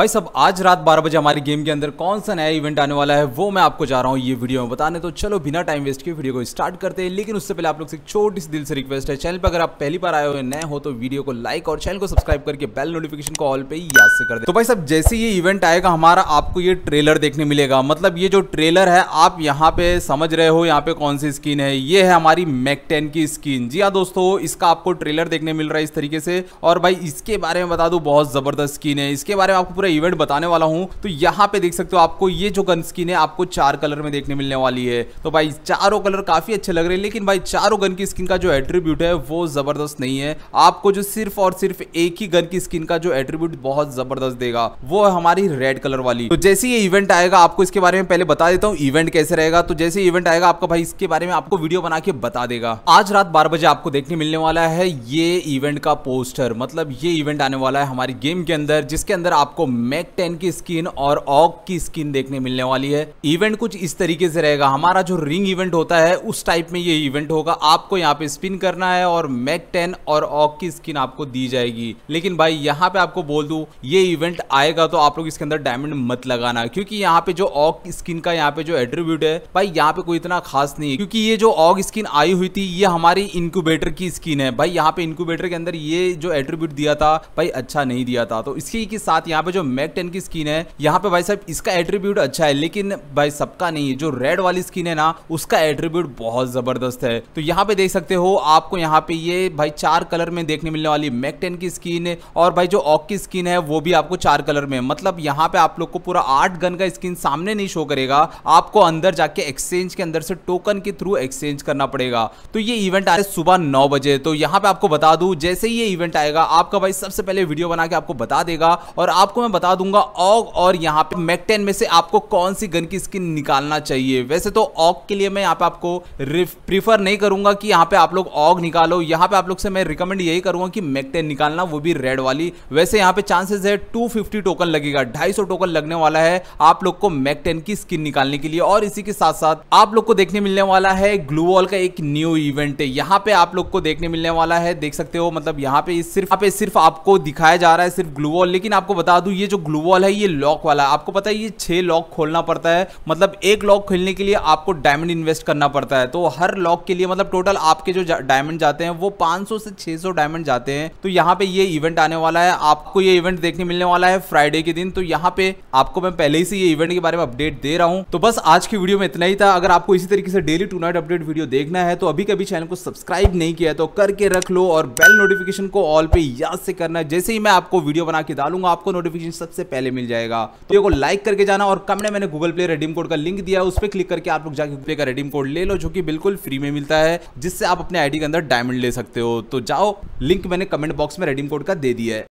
भाई सब आज रात 12 बजे हमारी गेम के अंदर कौन सा नया इवेंट आने वाला है वो मैं आपको जा रहा हूँ ये वीडियो में बताने तो चलो बिना टाइम वेस्ट के वीडियो को स्टार्ट करते हैं लेकिन उससे पहले आप लोग से छोटी सी दिल से रिक्वेस्ट है चैनल पर अगर आप पहली बार आए हो नए हो तो वीडियो को लाइक और चैनल को सब्सक्राइब करके बेल नोटिफिकेशन को ऑल पे याद से कर दे तो भाई सब जैसे ये इवेंट आएगा हमारा आपको ये ट्रेलर देखने मिलेगा मतलब ये जो ट्रेलर है आप यहाँ पे समझ रहे हो यहाँ पे कौन सी स्किन है ये है हमारी मैकटेन की स्किन जी हाँ दोस्तों इसका आपको ट्रेलर देखने मिल रहा है इस तरीके से और भाई इसके बारे में बता दू बहुत जबरदस्त स्किन है इसके बारे में आपको पूरा इवेंट बताने वाला हूँ तो यहाँ पे देख सकते हो आपको ये जो गन स्किन है आपको चार कलर में देखने मिलने वाली है तो भाई चारों कलर काफी अच्छे लग रहे हैं लेकिन भाई चारों गन की स्किन का जो एट्रीब्यूट है वो जबरदस्त नहीं है आपको जो सिर्फ और सिर्फ एक ही गन की स्किन का जो एट्रीब्यूट बहुत जबरदस्त देगा वो हमारी रेड कलर वाली तो जैसे ये इवेंट आएगा आपको इसके बारे में पहले बता देता हूँ इवेंट कैसे रहेगा तो जैसे इवेंट आएगा आपका भाई इसके बारे में आपको वीडियो बना के बता देगा आज रात बारह बजे आपको देखने मिलने वाला है ये इवेंट का पोस्टर मतलब ये इवेंट आने वाला है हमारी गेम के अंदर जिसके अंदर आपको मैक टेन की स्किन और ऑक की स्किन देखने मिलने वाली है इवेंट कुछ इस तरीके से रहेगा हमारा जो रिंग इवेंट होता है उस टाइप में ये इवेंट होगा आपको यहाँ पे स्पिन करना है और मैक टेन और ऑक की स्किन आपको दी जाएगी लेकिन भाई यहाँ पे आपको बोल दू ये इवेंट आएगा तो आप लोग इसके अंदर डायमंड मत लगाना क्योंकि यहाँ पे जो ऑक स्किन का यहाँ पे जो एट्रीब्यूट है भाई यहाँ पे कोई इतना खास नहीं है क्योंकि ये जो ऑक स्किन आई हुई थी ये हमारी इंक्यूबेटर की स्किन है भाई यहाँ पे इंक्यूबेटर के अंदर ये जो एट्रीब्यूट दिया था भाई अच्छा नहीं दिया था तो इसी के साथ यहाँ पे जो मैक टेन की स्किन है यहाँ पे भाई साहब इसका एट्रीब्यूट अच्छा है लेकिन भाई सबका नहीं है जो रेड वाली स्किन है ना उसका एट्रीब्यूट बहुत जबरदस्त है तो यहाँ पे देख सकते हो आपको यहाँ पे ये भाई चार कलर में देखने मिलने वाली मैक टेन की स्किन और भाई जो ऑक की स्किन है वो भी आपको चार कलर में मतलब यहाँ पे आप लोग को पूरा आठ गन का स्किन सामने नहीं शो करेगा आपको अंदर जाके एक्सचेंज के अंदर से टोकन के थ्रू एक्सचेंज करना पड़ेगा तो ये इवेंट आए सुबह नौ बजे तो यहाँ पे आपको बता दू जैसे ही ये इवेंट आएगा आपका भाई सबसे पहले वीडियो बना के आपको बता देगा और आपको मैं बता दूंगा ऑग और यहाँ पे मैकटेन में से आपको कौन सी गन की स्किन निकालना चाहिए वैसे तो ऑग के लिए मैं यहाँ पे आपको प्रीफर नहीं करूंगा कि यहाँ पे आप लोग ऑग निकालो यहाँ पे आप लोग से मैं रिकमेंड यही करूंगा कि मैकटेन निकालना वो भी रेड वाली वैसे यहाँ पे चांसेस है टू टोकन लगेगा ढाई टोकन लगने वाला है आप लोग को मैकटेन की स्किन निकालने के लिए और इसी के साथ साथ आप लोग को देखने मिलने वाला है ग्लू वॉल का एक न्यू इवेंट है यहाँ पे आप लोग को देखने मिलने वाला है देख सकते हो मतलब यहाँ पे सिर्फ यहाँ पे सिर्फ आपको दिखाया जा रहा है सिर्फ ग्लू वॉल लेकिन आपको बता दू ये ये जो ग्लू वॉल है ये लॉक वाला आपको पता है ये छह लॉक खोलना पड़ता है मतलब एक लॉक खोलने के लिए आपको डायमंड इन्वेस्ट करना पड़ता है तो हर लॉक के लिए मतलब टोटल आपके जो डायमंड जाते हैं वो 500 से 600 डायमंड जाते हैं तो यहाँ पे ये इवेंट आने वाला है आपको ये इवेंट देखने मिलने वाला है फ्राइडे के दिन तो यहाँ पे आपको मैं पहले ही से ये इवेंट के बारे में अपडेट दे रहा हूँ तो बस आज की वीडियो में इतना ही था अगर आपको इसी तरीके से daily tonight update video देखना है तो अभी कभी चैनल को सब्सक्राइब नहीं किया तो करके रख लो और बेल नोटिफिकेशन को ऑल पे याद से करना जैसे ही मैं आपको वीडियो बना के डालूंगा आपको नोटिफिकेशन सबसे पहले मिल जाएगा तो ये को लाइक करके जाना और कमेंट मैंने गूगल प्ले रेडीम कोड का लिंक दिया उस पर क्लिक करके आप लोग जाके गूगल का रेडीम कोड ले लो जो कि बिल्कुल फ्री में मिलता है जिससे आप अपने आईडी के अंदर डायमंड ले सकते हो तो जाओ लिंक मैंने कमेंट बॉक्स में रेडीम कोड का दे दिया है